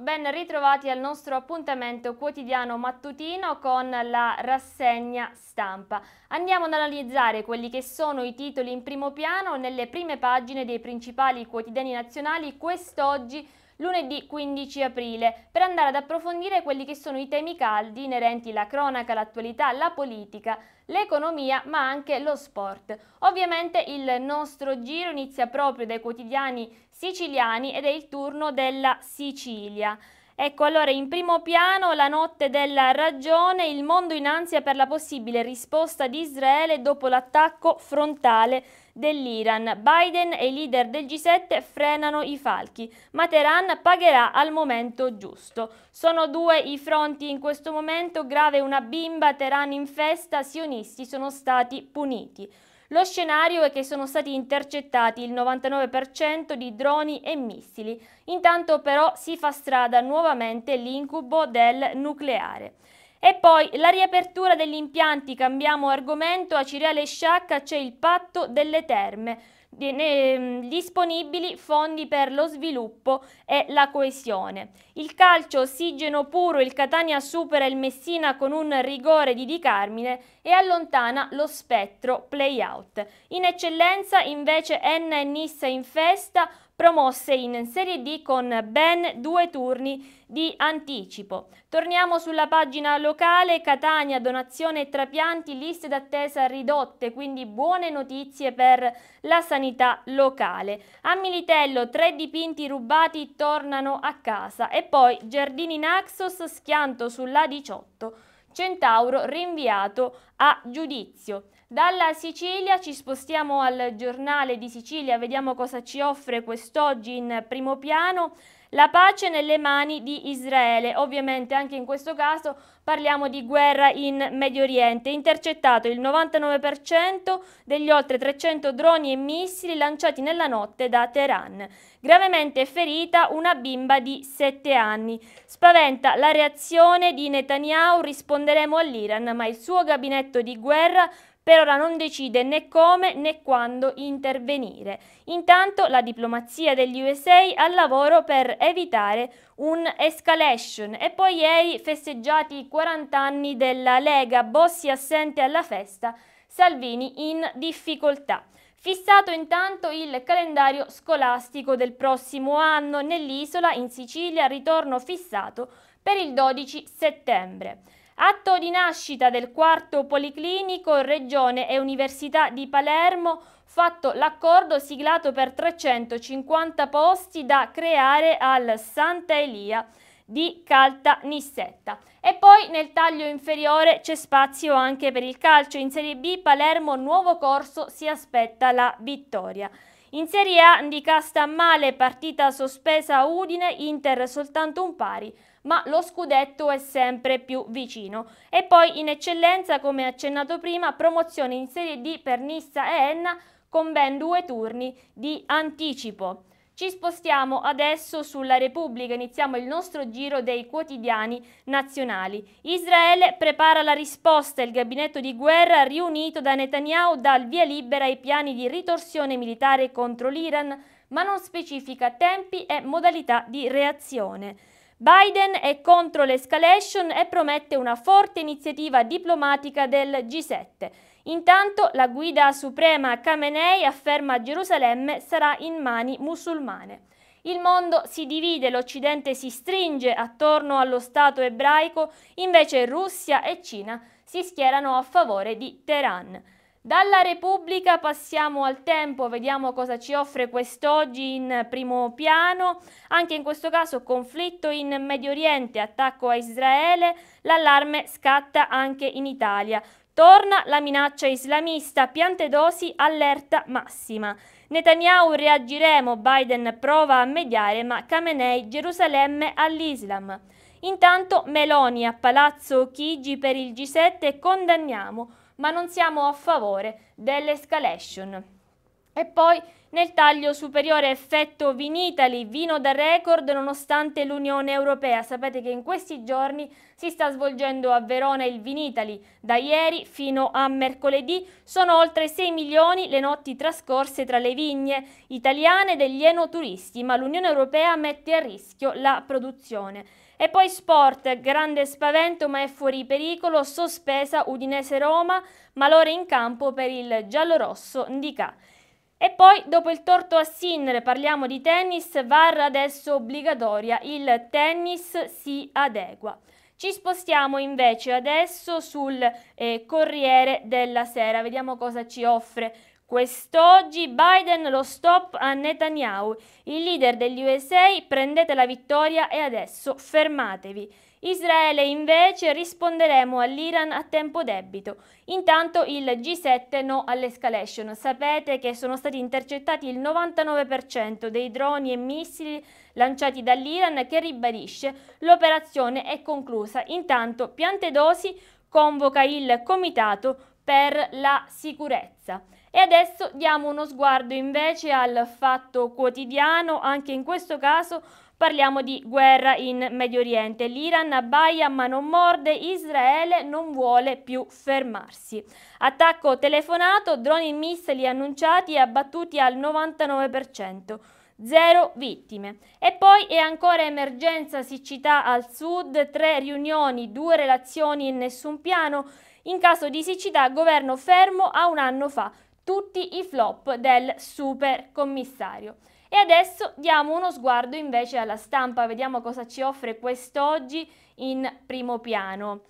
ben ritrovati al nostro appuntamento quotidiano mattutino con la rassegna stampa. Andiamo ad analizzare quelli che sono i titoli in primo piano nelle prime pagine dei principali quotidiani nazionali quest'oggi lunedì 15 aprile per andare ad approfondire quelli che sono i temi caldi inerenti alla cronaca, l'attualità, la politica, l'economia ma anche lo sport. Ovviamente il nostro giro inizia proprio dai quotidiani siciliani ed è il turno della Sicilia. Ecco allora in primo piano la notte della ragione, il mondo in ansia per la possibile risposta di Israele dopo l'attacco frontale dell'Iran. Biden e i leader del G7 frenano i falchi, ma Teheran pagherà al momento giusto. Sono due i fronti in questo momento, grave una bimba, Teheran in festa, sionisti sono stati puniti. Lo scenario è che sono stati intercettati il 99% di droni e missili. Intanto però si fa strada nuovamente l'incubo del nucleare. E poi la riapertura degli impianti, cambiamo argomento, a Cireale Sciacca c'è il patto delle terme. Mm, disponibili fondi per lo sviluppo e la coesione. Il calcio ossigeno puro, il Catania supera il Messina con un rigore di Di Carmine e allontana lo spettro playout. In eccellenza invece Enna e Nissa in festa, promosse in Serie D con ben due turni di anticipo. Torniamo sulla pagina locale, Catania, donazione e trapianti, liste d'attesa ridotte, quindi buone notizie per la sanità locale. A Militello tre dipinti rubati tornano a casa e poi Giardini Naxos schianto sulla 18, Centauro rinviato a giudizio. Dalla Sicilia ci spostiamo al giornale di Sicilia, vediamo cosa ci offre quest'oggi in primo piano. La pace nelle mani di Israele. Ovviamente anche in questo caso parliamo di guerra in Medio Oriente. Intercettato il 99% degli oltre 300 droni e missili lanciati nella notte da Teheran. Gravemente ferita una bimba di 7 anni. Spaventa la reazione di Netanyahu, risponderemo all'Iran, ma il suo gabinetto di guerra per ora non decide né come né quando intervenire. Intanto la diplomazia degli USA al lavoro per evitare un'escalation. E poi ieri festeggiati i 40 anni della Lega, Bossi assente alla festa, Salvini in difficoltà. Fissato intanto il calendario scolastico del prossimo anno nell'isola in Sicilia, ritorno fissato per il 12 settembre. Atto di nascita del quarto policlinico Regione e Università di Palermo, fatto l'accordo siglato per 350 posti da creare al Santa Elia di Calta Nissetta. E poi nel taglio inferiore c'è spazio anche per il calcio. In Serie B Palermo nuovo corso si aspetta la vittoria. In Serie A di male, partita sospesa a Udine, Inter soltanto un pari ma lo scudetto è sempre più vicino. E poi in eccellenza, come accennato prima, promozione in Serie D per Nissa e Enna con ben due turni di anticipo. Ci spostiamo adesso sulla Repubblica, iniziamo il nostro giro dei quotidiani nazionali. Israele prepara la risposta, il gabinetto di guerra riunito da Netanyahu dà il via libera ai piani di ritorsione militare contro l'Iran, ma non specifica tempi e modalità di reazione. Biden è contro l'escalation e promette una forte iniziativa diplomatica del G7. Intanto la guida suprema Khamenei afferma Gerusalemme sarà in mani musulmane. Il mondo si divide, l'Occidente si stringe attorno allo Stato ebraico, invece Russia e Cina si schierano a favore di Teheran. Dalla Repubblica passiamo al tempo, vediamo cosa ci offre quest'oggi in primo piano. Anche in questo caso conflitto in Medio Oriente, attacco a Israele, l'allarme scatta anche in Italia. Torna la minaccia islamista, piante dosi, allerta massima. Netanyahu reagiremo, Biden prova a mediare, ma Khamenei Gerusalemme all'Islam. Intanto Meloni a Palazzo Chigi per il G7 condanniamo ma non siamo a favore dell'escalation. E poi nel taglio superiore effetto Vinitali, vino da record nonostante l'Unione Europea. Sapete che in questi giorni si sta svolgendo a Verona il Vinitali, da ieri fino a mercoledì. Sono oltre 6 milioni le notti trascorse tra le vigne italiane degli enoturisti, ma l'Unione Europea mette a rischio la produzione. E poi sport, grande spavento ma è fuori pericolo, sospesa Udinese-Roma, malore in campo per il giallorosso Ndicà. E poi dopo il torto a Sinner parliamo di tennis, varra adesso obbligatoria, il tennis si adegua. Ci spostiamo invece adesso sul eh, Corriere della Sera, vediamo cosa ci offre Quest'oggi Biden lo stop a Netanyahu, il leader degli USA, prendete la vittoria e adesso fermatevi. Israele invece risponderemo all'Iran a tempo debito. Intanto il G7 no all'escalation. Sapete che sono stati intercettati il 99% dei droni e missili lanciati dall'Iran che ribadisce l'operazione è conclusa. Intanto Piantedosi convoca il comitato per la sicurezza. E adesso diamo uno sguardo invece al fatto quotidiano, anche in questo caso parliamo di guerra in Medio Oriente. L'Iran abbaia ma non morde, Israele non vuole più fermarsi. Attacco telefonato, droni missili annunciati e abbattuti al 99% zero vittime. E poi è ancora emergenza siccità al sud, tre riunioni, due relazioni e nessun piano. In caso di siccità, governo fermo a un anno fa tutti i flop del super commissario. E adesso diamo uno sguardo invece alla stampa, vediamo cosa ci offre quest'oggi in primo piano.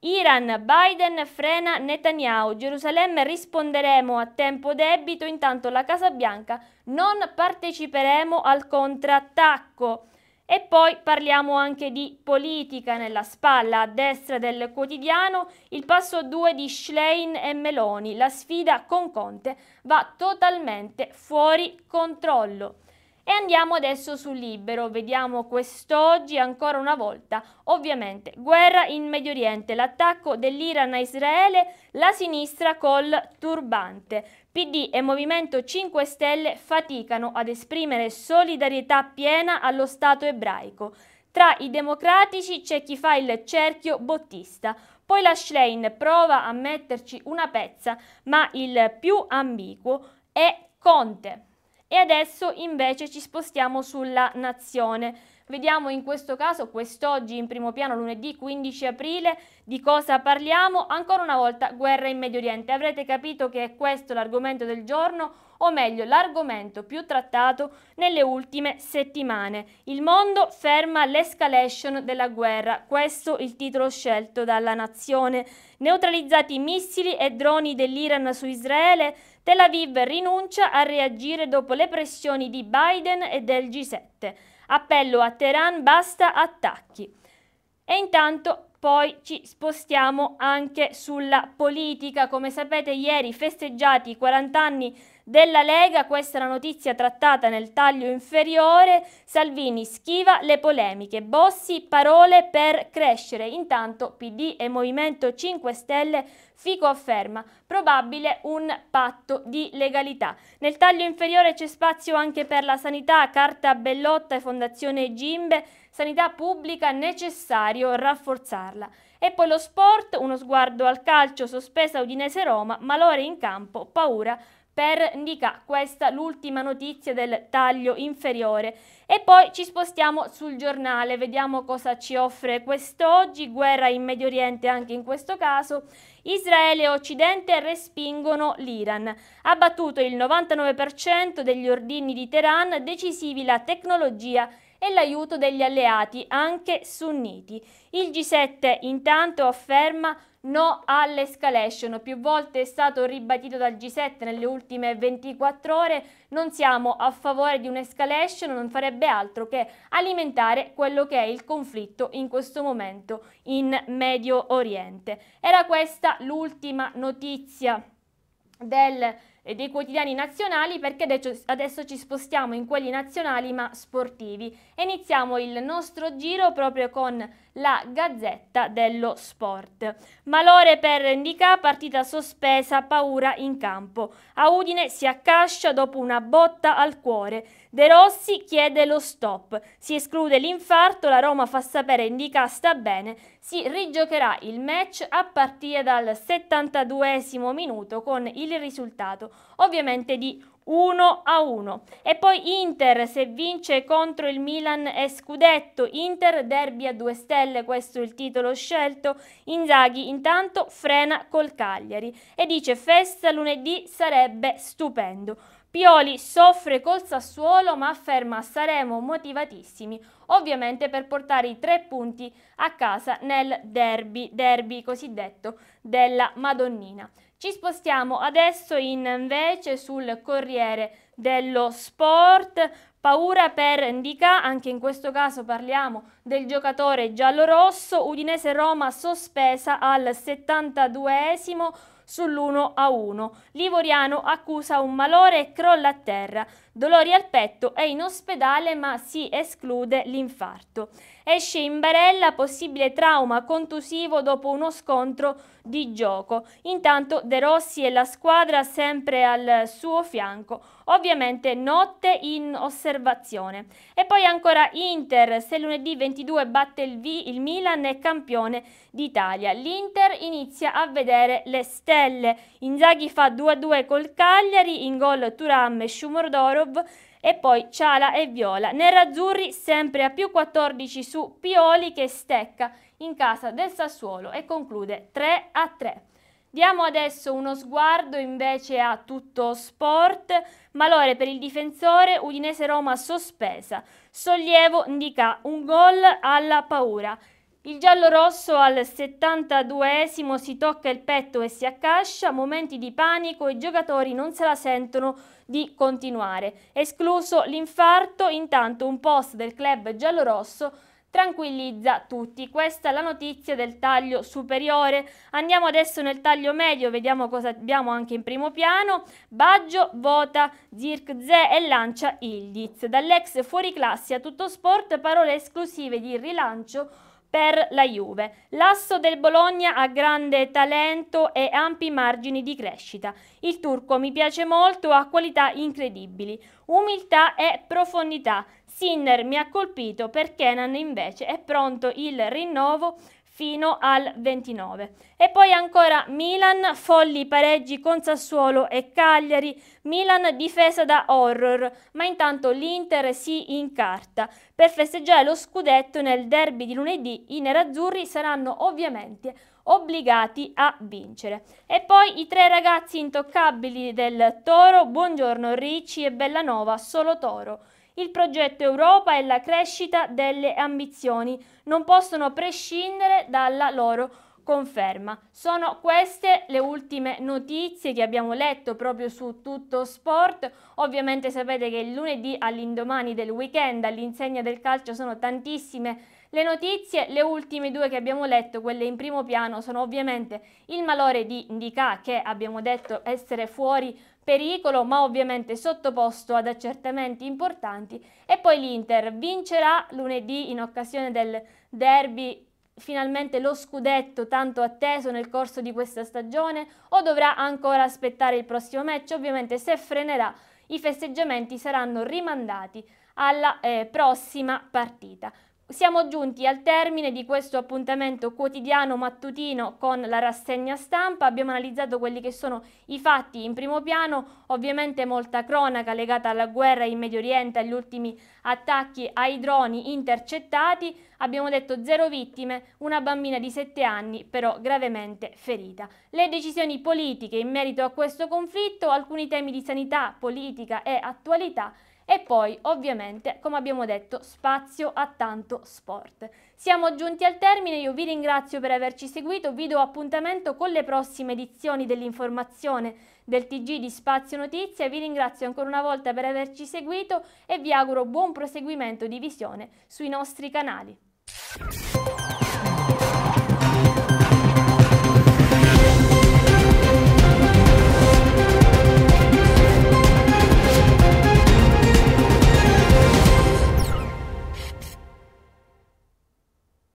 Iran, Biden frena Netanyahu, Gerusalemme risponderemo a tempo debito, intanto la Casa Bianca non parteciperemo al contrattacco. E poi parliamo anche di politica nella spalla, a destra del quotidiano, il passo 2 di Schlein e Meloni, la sfida con Conte va totalmente fuori controllo. E andiamo adesso su libero, vediamo quest'oggi ancora una volta, ovviamente, guerra in Medio Oriente, l'attacco dell'Iran a Israele, la sinistra col turbante. PD e Movimento 5 Stelle faticano ad esprimere solidarietà piena allo Stato ebraico. Tra i democratici c'è chi fa il cerchio bottista, poi la Schlein prova a metterci una pezza, ma il più ambiguo è Conte. E adesso invece ci spostiamo sulla nazione. Vediamo in questo caso, quest'oggi in primo piano, lunedì 15 aprile, di cosa parliamo. Ancora una volta guerra in Medio Oriente. Avrete capito che è questo l'argomento del giorno, o meglio l'argomento più trattato nelle ultime settimane. Il mondo ferma l'escalation della guerra, questo il titolo scelto dalla nazione. Neutralizzati missili e droni dell'Iran su Israele, Tel Aviv rinuncia a reagire dopo le pressioni di Biden e del G7. Appello a Teheran, basta attacchi. E intanto poi ci spostiamo anche sulla politica. Come sapete ieri festeggiati i 40 anni della Lega, questa è la notizia trattata nel taglio inferiore, Salvini schiva le polemiche, Bossi parole per crescere, intanto PD e Movimento 5 Stelle Fico afferma probabile un patto di legalità. Nel taglio inferiore c'è spazio anche per la sanità, carta Bellotta e Fondazione Gimbe, sanità pubblica necessario rafforzarla. E poi lo sport, uno sguardo al calcio, sospesa Udinese Roma, malore in campo, paura per Nica, questa l'ultima notizia del taglio inferiore. E poi ci spostiamo sul giornale, vediamo cosa ci offre quest'oggi, guerra in Medio Oriente anche in questo caso. Israele e Occidente respingono l'Iran. Ha battuto il 99% degli ordini di Teheran, decisivi la tecnologia e l'aiuto degli alleati, anche sunniti. Il G7 intanto afferma no all'escalation. Più volte è stato ribadito dal G7 nelle ultime 24 ore, non siamo a favore di un'escalation, non farebbe altro che alimentare quello che è il conflitto in questo momento in Medio Oriente. Era questa l'ultima notizia del e dei quotidiani nazionali perché adesso ci spostiamo in quelli nazionali ma sportivi iniziamo il nostro giro proprio con la Gazzetta dello Sport. Malore per Ndicà, partita sospesa, paura in campo. A Udine si accascia dopo una botta al cuore. De Rossi chiede lo stop, si esclude l'infarto, la Roma fa sapere Indica sta bene, si rigiocherà il match a partire dal 72 minuto con il risultato ovviamente di 1 a 1 e poi Inter se vince contro il Milan è scudetto Inter derby a due stelle questo è il titolo scelto Inzaghi intanto frena col Cagliari e dice festa lunedì sarebbe stupendo Pioli soffre col Sassuolo ma afferma saremo motivatissimi ovviamente per portare i tre punti a casa nel derby, derby cosiddetto della Madonnina. Ci spostiamo adesso invece sul Corriere dello Sport, paura per Ndica, anche in questo caso parliamo del giocatore giallorosso, Udinese-Roma sospesa al 72esimo, sull'1 a 1. Livoriano accusa un malore e crolla a terra. Dolori al petto, è in ospedale ma si esclude l'infarto. Esce in barella possibile trauma contusivo dopo uno scontro di gioco. Intanto De Rossi e la squadra sempre al suo fianco, ovviamente notte in osservazione. E poi ancora Inter, se lunedì 22 batte il, v, il Milan è campione d'Italia. L'Inter inizia a vedere le stelle. Inzaghi fa 2-2 col Cagliari, in gol Turam e Sciumordoro Komarov e poi Ciala e Viola. Nerazzurri sempre a più 14 su Pioli che stecca in casa del Sassuolo e conclude 3 a 3. Diamo adesso uno sguardo invece a tutto sport. Malore per il difensore, Udinese Roma sospesa. Sollievo indica un gol alla paura. Il giallo rosso al 72esimo si tocca il petto e si accascia, momenti di panico, i giocatori non se la sentono di continuare. Escluso l'infarto, intanto un post del club giallo-rosso tranquillizza tutti. Questa è la notizia del taglio superiore. Andiamo adesso nel taglio medio, vediamo cosa abbiamo anche in primo piano. Baggio vota Zirkze e lancia Ildiz. Dall'ex fuoriclassi a tutto sport, parole esclusive di rilancio per la Juve. L'asso del Bologna ha grande talento e ampi margini di crescita. Il turco mi piace molto, ha qualità incredibili, umiltà e profondità. Sinner mi ha colpito per Kenan invece è pronto il rinnovo fino al 29. E poi ancora Milan, folli pareggi con Sassuolo e Cagliari, Milan difesa da horror, ma intanto l'Inter si incarta. Per festeggiare lo scudetto nel derby di lunedì i nerazzurri saranno ovviamente obbligati a vincere. E poi i tre ragazzi intoccabili del Toro, Buongiorno Ricci e Bellanova, solo Toro. Il progetto Europa e la crescita delle ambizioni non possono prescindere dalla loro conferma. Sono queste le ultime notizie che abbiamo letto proprio su tutto sport. Ovviamente sapete che il lunedì all'indomani del weekend all'insegna del calcio sono tantissime le notizie, le ultime due che abbiamo letto, quelle in primo piano, sono ovviamente il malore di Indica che abbiamo detto essere fuori pericolo ma ovviamente sottoposto ad accertamenti importanti e poi l'Inter vincerà lunedì in occasione del derby finalmente lo scudetto tanto atteso nel corso di questa stagione o dovrà ancora aspettare il prossimo match? Ovviamente se frenerà i festeggiamenti saranno rimandati alla eh, prossima partita. Siamo giunti al termine di questo appuntamento quotidiano mattutino con la rassegna stampa, abbiamo analizzato quelli che sono i fatti in primo piano, ovviamente molta cronaca legata alla guerra in Medio Oriente, agli ultimi attacchi ai droni intercettati, abbiamo detto zero vittime, una bambina di 7 anni però gravemente ferita. Le decisioni politiche in merito a questo conflitto, alcuni temi di sanità, politica e attualità e poi, ovviamente, come abbiamo detto, spazio a tanto sport. Siamo giunti al termine, io vi ringrazio per averci seguito, vi do appuntamento con le prossime edizioni dell'informazione del TG di Spazio Notizie, vi ringrazio ancora una volta per averci seguito e vi auguro buon proseguimento di visione sui nostri canali.